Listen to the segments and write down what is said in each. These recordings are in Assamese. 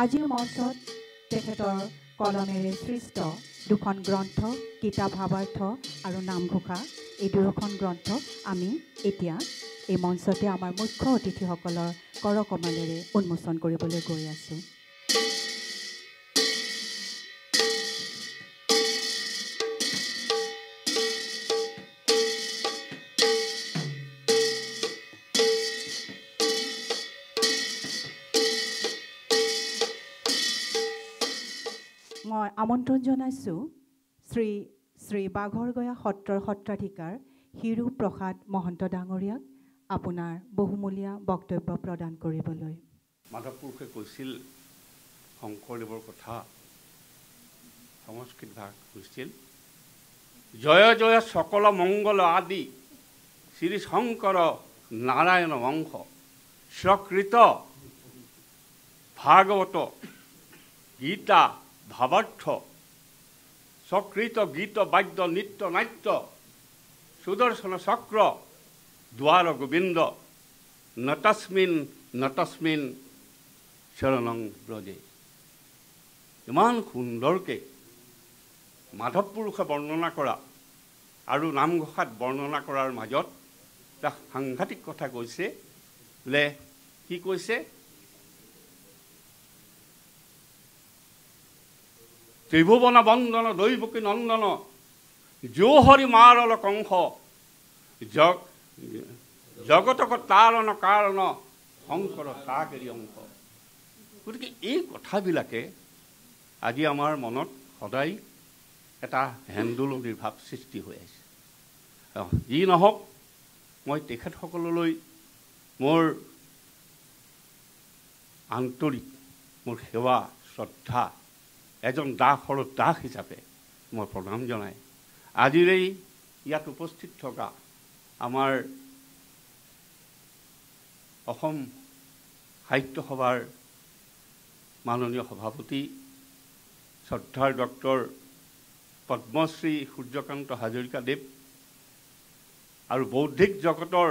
আজিৰ মঞ্চত তেখেতৰ কলমেৰে সৃষ্ট দুখন গ্ৰন্থ কিতাপ ভাৱাৰ্থ আৰু নামঘোষা এই দুয়োখন গ্ৰন্থ আমি এতিয়া এই মঞ্চতে আমাৰ মুখ্য অতিথিসকলৰ কৰকমালেৰে উন্মোচন কৰিবলৈ গৈ আছোঁ মই আমন্ত্ৰণ জনাইছোঁ শ্ৰী শ্ৰী বাঘৰগয়া সত্ৰৰ সত্ৰাধিকাৰ হিৰু প্ৰসাদ মহন্ত ডাঙৰীয়াক আপোনাৰ বহুমূলীয়া বক্তব্য প্ৰদান কৰিবলৈ মাধৱ পুৰুষে কৈছিল শংকৰদেৱৰ কথা সংস্কৃত ভাষাত কৈছিল জয় জয় সকল মংগল আদি শ্ৰী শংকৰ নাৰায়ণ বংশ স্বকৃত ভাগৱত গীতা ভাৱাৰ্থ স্বকৃত গীত বাদ্য নৃত্য নাট্য সুদৰ্শন চক্ৰ দুৱাৰ গোবিন্দ নটাস্মিন নটাস্মিন চৰণং ব্ৰজে ইমান সুন্দৰকৈ মাধৱ পুৰুষে বৰ্ণনা কৰা আৰু নামঘোষাত বৰ্ণনা কৰাৰ মাজত এটা সাংঘাতিক কথা কৈছে বোলে কি কৈছে ত্ৰিভুৱন বন্দন দৈৱকী নন্দন জোহৰি মাৰল কংস জগতক তাৰণ কাৰণ শংকৰ তাকেৰি অংশ গতিকে এই কথাবিলাকে আজি আমাৰ মনত সদায় এটা হেন্দোলনিৰ ভাৱ সৃষ্টি হৈ আহিছে যি নহওক মই তেখেতসকললৈ মোৰ আন্তৰিক মোৰ সেৱা শ্ৰদ্ধা এজন দাসৰ দাস হিচাপে মই প্ৰণাম জনাই আজিৰে ইয়াত উপস্থিত থকা আমাৰ অসম সাহিত্য সভাৰ মাননীয় সভাপতি শ্ৰদ্ধাৰ ডক্টৰ পদ্মশ্ৰী সূৰ্যকান্ত হাজৰিকাদেৱ আৰু বৌদ্ধিক জগতৰ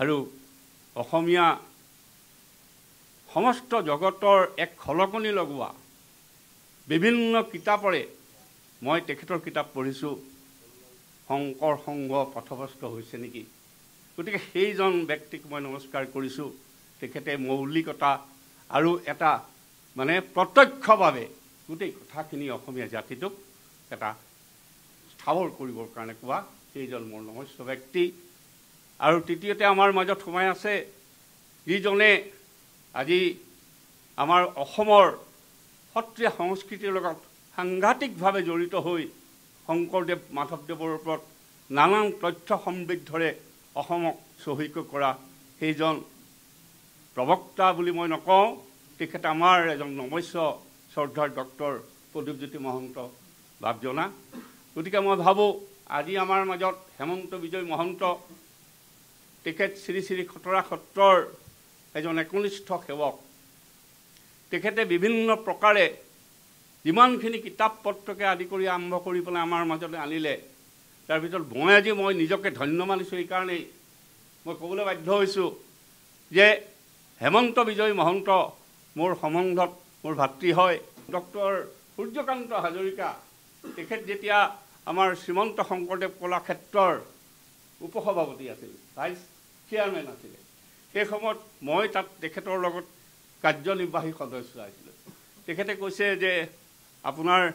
আৰু অসমীয়া সমস্ত জগতৰ এক খলকনি লগোৱা বিভিন্ন কিতাপৰে মই তেখেতৰ কিতাপ পঢ়িছোঁ শংকৰ সংঘ পথভ্ৰষ্ট হৈছে নেকি গতিকে সেইজন ব্যক্তিক মই নমস্কাৰ কৰিছোঁ তেখেতে মৌলিকতা আৰু এটা মানে প্ৰত্যক্ষভাৱে গোটেই কথাখিনি অসমীয়া জাতিটোক এটা স্থাৱৰ কৰিবৰ কাৰণে কোৱা সেইজন মোৰ নমস্য ব্যক্তি আৰু তৃতীয়তে আমাৰ মাজত সোমাই আছে যিজনে আজি আমাৰ অসমৰ সত্ৰীয়া সংস্কৃতিৰ লগত সাংঘাতিকভাৱে জড়িত হৈ শংকৰদেৱ মাধৱদেৱৰ ওপৰত নানান তথ্য সমৃদ্ধৰে অসমক চহীকৈ কৰা সেইজন প্ৰবক্তা বুলি মই নকওঁ তেখেত আমাৰ এজন নমস্য শ্ৰদ্ধাৰ ডক্টৰ প্ৰদীপজ্যোতি মহন্ত ভাৱ জনা গতিকে মই ভাবোঁ আজি আমাৰ মাজত হেমন্ত বিজয় মহন্ত তেখেত শ্ৰী শ্ৰী খতৰা সত্ৰৰ এজন একনিষ্ঠ সেৱক তেখেতে বিভিন্ন প্ৰকাৰে যিমানখিনি কিতাপ পত্ৰকে আদি কৰি আৰম্ভ কৰি পেলাই আমাৰ মাজতে আনিলে তাৰ ভিতৰত মই আজি মই নিজকে ধন্য মানিছোঁ এইকাৰণেই মই ক'বলৈ বাধ্য হৈছোঁ যে হেমন্ত বিজয় মহন্ত মোৰ সম্বন্ধত মোৰ ভাতৃ হয় ডক্টৰ সূৰ্যকান্ত হাজৰিকা তেখেত যেতিয়া আমাৰ শ্ৰীমন্ত শংকৰদেৱ কলাক্ষেত্ৰৰ উপসভাপতি আছিল ভাইচ চেয়াৰমেন আছিলে সেই সময়ত মই তাত তেখেতৰ লগত কাৰ্যনিৰ্বাহী সদস্য আছিলে তেখেতে কৈছে যে আপোনাৰ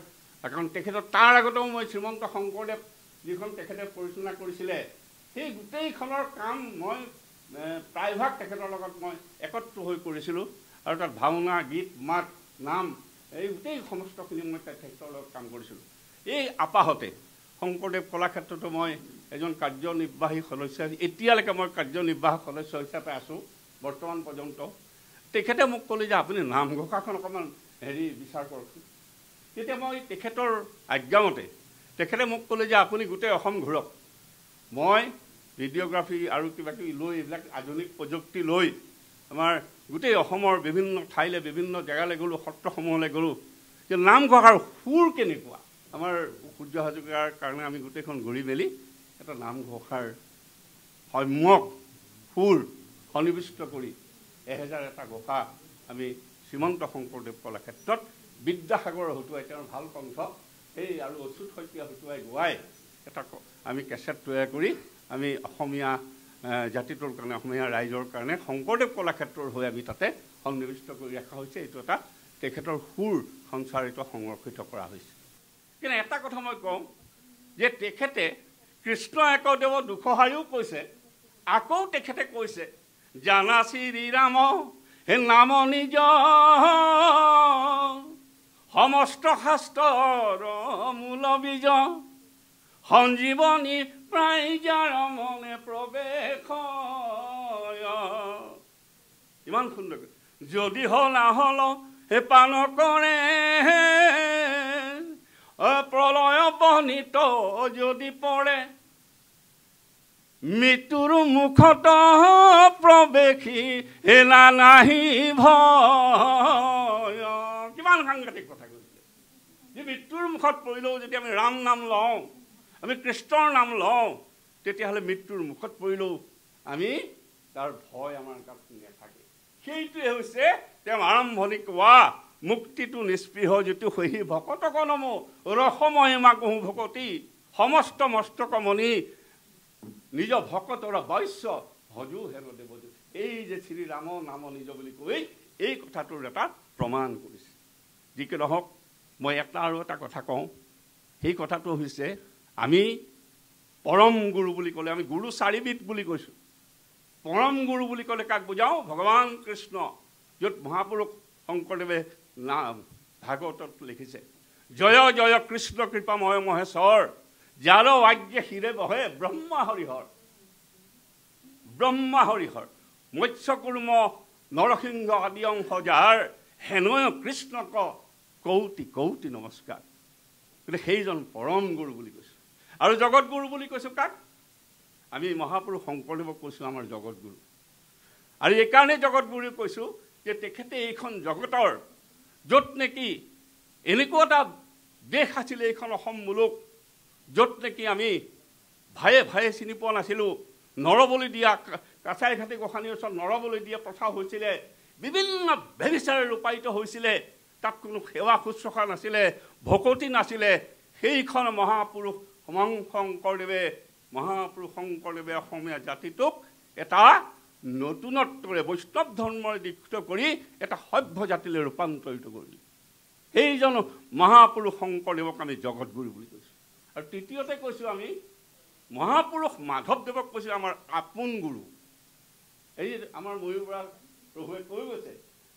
কাৰণ তেখেতৰ তাৰ আগতেও মই শ্ৰীমন্ত শংকৰদেৱ যিখন তেখেতে পৰিচালনা কৰিছিলে সেই গোটেইখনৰ কাম মই প্ৰায়ভাগ তেখেতৰ লগত মই একত্ৰ হৈ কৰিছিলোঁ আৰু তাত ভাওনা গীত মাত নাম এই গোটেই সমস্তখিনি মই তেখেতৰ লগত কাম কৰিছিলোঁ এই আপাহতে শংকৰদেৱ কলাক্ষেত্ৰতো মই এজন কাৰ্যনিৰ্বাহী সদস্য এতিয়ালৈকে মই কাৰ্যনিৰ্বাহক সদস্য হিচাপে আছোঁ বৰ্তমান পৰ্যন্ত তেখেতে মোক ক'লে যে আপুনি নামঘোষাখন অকণমান হেৰি বিচাৰ কৰক তেতিয়া মই তেখেতৰ আজ্ঞামতে তেখেতে মোক ক'লে যে আপুনি গোটেই অসম ঘূৰক মই ভিডিঅ'গ্ৰাফী আৰু কিবা কিবি লৈ এইবিলাক আধুনিক প্ৰযুক্তি লৈ আমাৰ গোটেই অসমৰ বিভিন্ন ঠাইলৈ বিভিন্ন জেগালৈ গ'লোঁ সত্ৰসমূহলৈ গ'লোঁ যে নামঘোষাৰ সুৰ কেনেকুৱা আমাৰ সূৰ্য হাজৰিকাৰ কাৰণে আমি গোটেইখন ঘূৰি মেলি এটা নামঘোষাৰ সম্যক সুৰ সন্নিৱিষ্ট কৰি এহেজাৰ এটা ঘোষা আমি শ্ৰীমন্ত শংকৰদেৱ কলাক্ষেত্ৰত বিদ্যাসাগৰ হতুৱাই তেওঁৰ ভাল কণ্ঠ সেই আৰু অচুত শইকীয়া হতুৱাই গোৱাই এটা আমি কেছেট তৈয়াৰ কৰি আমি অসমীয়া জাতিটোৰ কাৰণে অসমীয়া ৰাইজৰ কাৰণে শংকৰদেৱ কলাক্ষেত্ৰৰ হৈ আমি তাতে সন্নিৱিষ্ট কৰি ৰখা হৈছে এইটো এটা তেখেতৰ সুৰ সঞ্চাৰিত সংৰক্ষিত কৰা হৈছে কিন্তু এটা কথা মই কওঁ যে তেখেতে কৃষ্ণ একদেৱৰ দুখহাৰীও কৈছে আকৌ তেখেতে কৈছে জানা শ্ৰী ৰাম হে নাম নিজ সমষ্ট শাস্ত্ৰৰ মূল বীজ সঞ্জীৱনী প্ৰাইজাৰ মনে প্ৰৱেশ ইমান সুন্দৰকৈ যদি হ'ল আহল হে পান কৰে প্ৰলয় বনিত যদি পৰে মৃত্যুৰ মুখত প্ৰৱেশী এলা নাহি ভয় কিমান সাংঘাতিক কথা কৈছিলে যে মৃত্যুৰ মুখত পৰিলেও যদি আমি ৰাম নাম লওঁ আমি কৃষ্ণৰ নাম লওঁ তেতিয়াহ'লে মৃত্যুৰ মুখত পৰিলেও আমি তাৰ ভয় আমাৰ গাত নাথাকে সেইটোৱে হৈছে তেওঁ আৰম্ভণি কোৱা মুক্তিটো নিস্পৃহ যিটো সহি ভকত কনমো ৰসময় মাকো ভকতী সমস্ত মস্তকমণি নিজ ভকতৰ বৈশ্য ভজো হেন দেৱজু এই যে শ্ৰীৰাম নাম নিজ বুলি কৈ এই কথাটোৰ এটা প্ৰমাণ কৰিছে যি কি নহওক মই এটা আৰু এটা কথা কওঁ সেই কথাটো হৈছে আমি পৰম গুৰু বুলি ক'লে আমি গুৰু চাৰিবিধ বুলি কৈছোঁ পৰম গুৰু বুলি ক'লে কাক বুজাওঁ ভগৱান কৃষ্ণ য'ত মহাপুৰুষ শংকৰদেৱে নাম ভাগৱতত লিখিছে জয় জয় কৃষ্ণ কৃপাময় মহেশ্বৰ যাৰ বাগ্যে শিৰে বহে ব্ৰহ্মা হৰিহৰ ব্ৰহ্মা হৰিহৰ মৎস্য মৎস্যকুৰ্ম নৰসিংহ আদি অংশ যাৰ হেনয় কৃষ্ণক কৌতি কৌতি নমস্কাৰ গতিকে সেইজন পৰম গুৰু বুলি কৈছোঁ আৰু জগতগুৰু বুলি কৈছোঁ কাক আমি মহাপুৰুষ শংকৰদেৱক কৈছোঁ আমাৰ জগতগুৰু আৰু এইকাৰণেই জগতগুৰু কৈছোঁ যে তেখেতে এইখন জগতৰ য'ত নেকি এনেকুৱা এটা দেশ আছিলে এইখন অসম মুলুক য'ত নেকি আমি ভায়ে ভায়ে চিনি পোৱা নাছিলোঁ নৰবলি দিয়া কাছাৰীঘাটি গোসানী ওচৰত নৰবলি দিয়া প্ৰথা হৈছিলে বিভিন্ন ব্যভিচাৰে ৰূপায়িত হৈছিলে তাত কোনো সেৱা শুশ্ৰূষা নাছিলে ভকতি নাছিলে সেইখন মহাপুৰুষ সমং শংকৰদেৱে মহাপুৰুষ শংকৰদেৱে অসমীয়া জাতিটোক এটা নতুনত্বৰে বৈষ্ণৱ ধৰ্মৰে দীক্ষিত কৰি এটা সভ্য জাতিলৈ ৰূপান্তৰিত কৰিলে সেইজন মহাপুৰুষ শংকৰদেৱক আমি জগতগুৰু বুলি কৈছোঁ আৰু তৃতীয়তে কৈছোঁ আমি মহাপুৰুষ মাধৱদেৱক কৈছোঁ আমাৰ আপোন গুৰু এই আমাৰ ময়ুৰপৰা প্ৰভুৱে কৈ গৈছে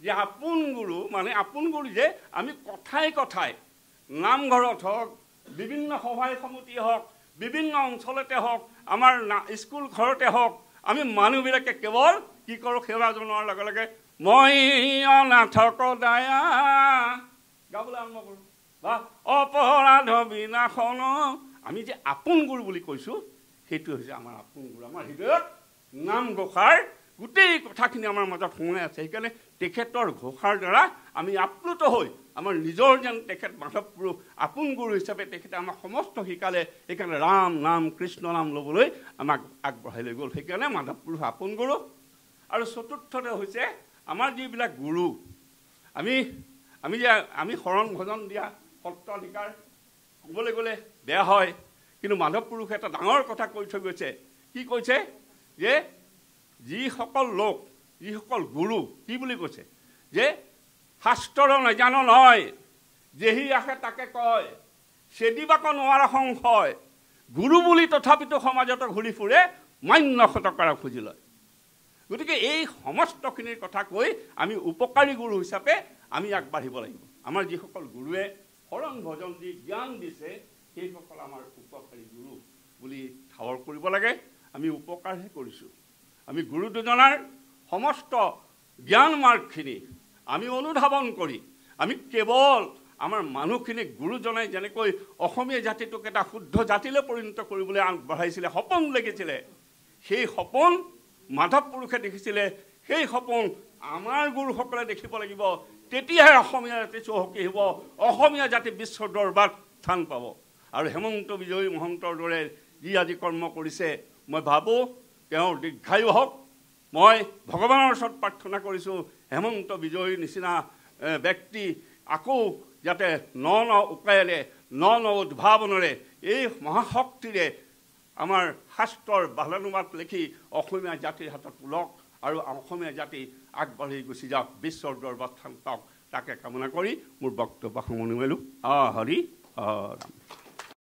যে আপোন গুৰু মানে আপোন গুৰু যে আমি কথাই কথাই নামঘৰত হওক বিভিন্ন সভাই সমিতি হওক বিভিন্ন অঞ্চলতে হওক আমাৰ না স্কুল ঘৰতে হওক আমি মানুহবিলাকে কেৱল কি কৰোঁ সেৱা জনোৱাৰ লগে লগে মই অনাথক দায়া গাবলৈ আৰম্ভ কৰোঁ বা অপৰাধ বিনাশন আমি যে আপোন গুৰু বুলি কৈছোঁ সেইটো হৈছে আমাৰ আপোন গুৰু আমাৰ হৃদয়ত নাম ঘোষাৰ গোটেই কথাখিনি আমাৰ মাজত সোমাই আছে সেইকাৰণে তেখেতৰ ঘোষাৰ দ্বাৰা আমি আপ্লুত হৈ আমাৰ নিজৰ যেন তেখেত মাধৱ গুৰু আপোন গুৰু হিচাপে তেখেতে আমাক সমস্ত শিকালে সেইকাৰণে ৰাম নাম কৃষ্ণ নাম ল'বলৈ আমাক আগবঢ়াই লৈ গ'ল সেইকাৰণে মাধৱ গুৰু আপোন গুৰু আৰু চতুৰ্থতে হৈছে আমাৰ যিবিলাক গুৰু আমি আমি যে আমি শৰণ ভজন দিয়া সত্ৰাধিকাৰ ক'বলৈ গ'লে বেয়া হয় কিন্তু মাধৱ পুৰুষে এটা ডাঙৰ কথা কৈ থৈ গৈছে কি কৈছে যে যিসকল লোক যিসকল গুৰু কি বুলি কৈছে যে শাস্ত্ৰ নেজান নহয় যেহি আহে তাকে কয় চেদিবাক নোৱাৰা সংশয় গুৰু বুলি তথাপিতো সমাজত ঘূৰি ফুৰে মান্য শতকৰা খুজি লয় গতিকে এই সমস্তখিনিৰ কথা কৈ আমি উপকাৰী গুৰু হিচাপে আমি আগবাঢ়িব লাগিব আমাৰ যিসকল গুৰুৱে শৰণ ভজন যি জ্ঞান দিছে সেইসকল আমাৰ উপকাৰী গুৰু বুলি ঠাৱৰ কৰিব লাগে আমি উপকাৰহে কৰিছোঁ আমি গুৰু দুজনাৰ সমস্ত জ্ঞান মাৰ্গখিনি আমি অনুধাৱন কৰি আমি কেৱল আমাৰ মানুহখিনিক গুৰুজনাই যেনেকৈ অসমীয়া জাতিটোক এটা শুদ্ধ জাতিলৈ পৰিণত কৰিবলৈ আগবঢ়াইছিলে সপোন দেখিছিলে সেই সপোন মাধৱ পুৰুষে দেখিছিলে সেই সপোন আমাৰ গুৰুসকলে দেখিব লাগিব তেতিয়াহে অসমীয়া জাতি চহকী হ'ব অসমীয়া জাতি বিশ্ব দৰবাৰত স্থান পাব আৰু হেমন্ত বিজয়ী মহন্তৰ দৰে যি আজি কৰ্ম কৰিছে মই ভাবোঁ তেওঁৰ দীৰ্ঘায়ু হওক মই ভগৱানৰ ওচৰত প্ৰাৰ্থনা কৰিছোঁ হেমন্ত বিজয়ীৰ নিচিনা ব্যক্তি আকৌ যাতে ন ন উপায়েৰে ন ন উদ্ভাৱনেৰে এই মহাশক্তিৰে আমাৰ শাস্ত্ৰৰ বালানুবাদ লিখি অসমীয়া জাতিৰ হাতত তোলক আৰু অসমীয়া জাতি আগবাঢ়ি গুচি যাওক বিশ্বৰ দৰবাৰ স্থান তাকে কামনা কৰি মোৰ বক্তব্য সামৰণি মেলোঁ অ হৰি